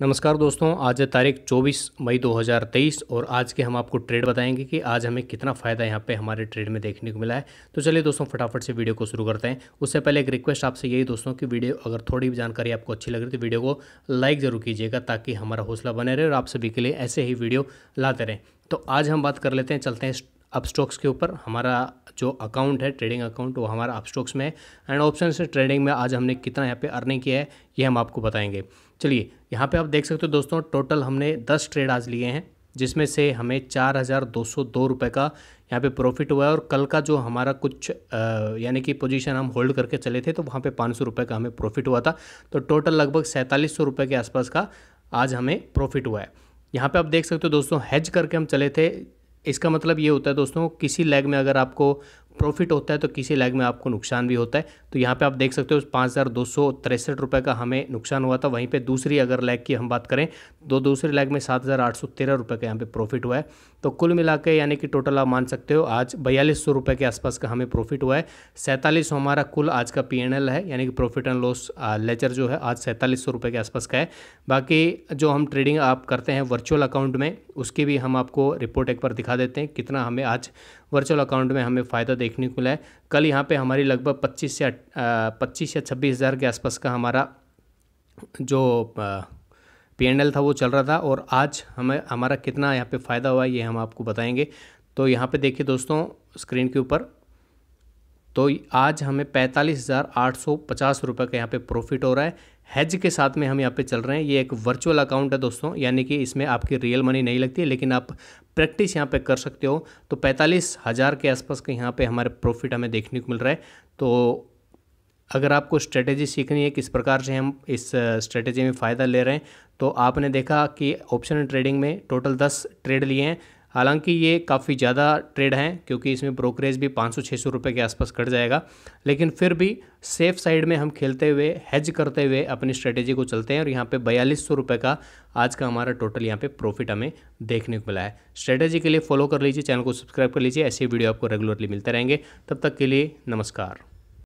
नमस्कार दोस्तों आज है तारीख 24 मई 2023 और आज के हम आपको ट्रेड बताएंगे कि आज हमें कितना फ़ायदा यहाँ पे हमारे ट्रेड में देखने को मिला है तो चलिए दोस्तों फटाफट से वीडियो को शुरू करते हैं उससे पहले एक रिक्वेस्ट आपसे यही दोस्तों कि वीडियो अगर थोड़ी भी जानकारी आपको अच्छी लग रही तो वीडियो को लाइक ज़रूर कीजिएगा ताकि हमारा हौसला बने रहे और आप सभी के लिए ऐसे ही वीडियो लाते रहें तो आज हम बात कर लेते हैं चलते हैं अपस्टॉक्स के ऊपर हमारा जो अकाउंट है ट्रेडिंग अकाउंट वो हमारा अपस्टॉक्स में है एंड ऑप्शन से ट्रेडिंग में आज हमने कितना यहाँ पे अर्निंग किया है ये हम आपको बताएंगे चलिए यहाँ पे आप देख सकते हो दोस्तों टोटल हमने दस ट्रेड आज लिए हैं जिसमें से हमें चार हज़ार दो सौ दो रुपये का यहाँ पे प्रॉफिट हुआ है और कल का जो हमारा कुछ यानी कि पोजीशन हम होल्ड करके चले थे तो वहाँ पे पाँच सौ रुपये का हमें प्रॉफिट हुआ था तो टोटल लगभग सैंतालीस सौ रुपये के आसपास का आज हमें प्रॉफिट हुआ है यहाँ पे आप देख सकते हो दोस्तों हैज करके हम चले थे इसका मतलब ये होता है दोस्तों किसी लेग में अगर आपको प्रॉफिट होता है तो किसी लैग में आपको नुकसान भी होता है तो यहाँ पे आप देख सकते हो पाँच हज़ार दो सौ तिरसठ रुपये का हमें नुकसान हुआ था वहीं पे दूसरी अगर लैग की हम बात करें तो दूसरे लैग में सात हज़ार आठ सौ तेरह रुपये का यहाँ पे प्रॉफिट हुआ है तो कुल मिला के यानी कि टोटल आप मान सकते हो आज बयालीस सौ रुपये के आसपास का हमें प्रॉफिट हुआ है सैंतालीस हमारा कुल आज का पी एन एल है यानी कि प्रॉफिट एंड लॉस लेचर जो है आज सैंतालीस सौ रुपये के आसपास का है बाकी जो हम ट्रेडिंग आप करते हैं वर्चुअल अकाउंट में उसकी भी हम आपको रिपोर्ट एक बार दिखा देते हैं कितना हमें आज वर्चुअल अकाउंट में हमें फ़ायदा देखने को मिला है कल यहाँ पे हमारी लगभग 25 से पच्चीस या छब्बीस हज़ार के आसपास का हमारा जो पी था वो चल रहा था और आज हमें हमारा कितना यहाँ पे फ़ायदा हुआ ये हम आपको बताएंगे तो यहाँ पे देखिए दोस्तों स्क्रीन के ऊपर तो आज हमें पैंतालीस हज़ार आठ सौ पचास रुपये का यहाँ पे प्रॉफिट हो रहा है हैज के साथ में हम यहाँ पे चल रहे हैं ये एक वर्चुअल अकाउंट है दोस्तों यानी कि इसमें आपकी रियल मनी नहीं लगती है लेकिन आप प्रैक्टिस यहाँ पे कर सकते हो तो पैंतालीस हज़ार के आसपास के यहाँ पे हमारे प्रॉफिट हमें देखने को मिल रहा है तो अगर आपको स्ट्रेटेजी सीखनी है किस प्रकार से हम इस स्ट्रेटेजी में फ़ायदा ले रहे हैं तो आपने देखा कि ऑप्शन ट्रेडिंग में टोटल दस ट्रेड लिए हैं हालांकि ये काफ़ी ज़्यादा ट्रेड हैं क्योंकि इसमें ब्रोकरेज भी 500-600 रुपए के आसपास कट जाएगा लेकिन फिर भी सेफ साइड में हम खेलते हुए हैज करते हुए अपनी स्ट्रेटेजी को चलते हैं और यहाँ पे बयालीस सौ रुपये का आज का हमारा टोटल यहाँ पे प्रॉफिट हमें देखने को मिला है स्ट्रेटेजी के लिए फॉलो कर लीजिए चैनल को सब्सक्राइब कर लीजिए ऐसे वीडियो आपको रेगुलरली मिलते रहेंगे तब तक के लिए नमस्कार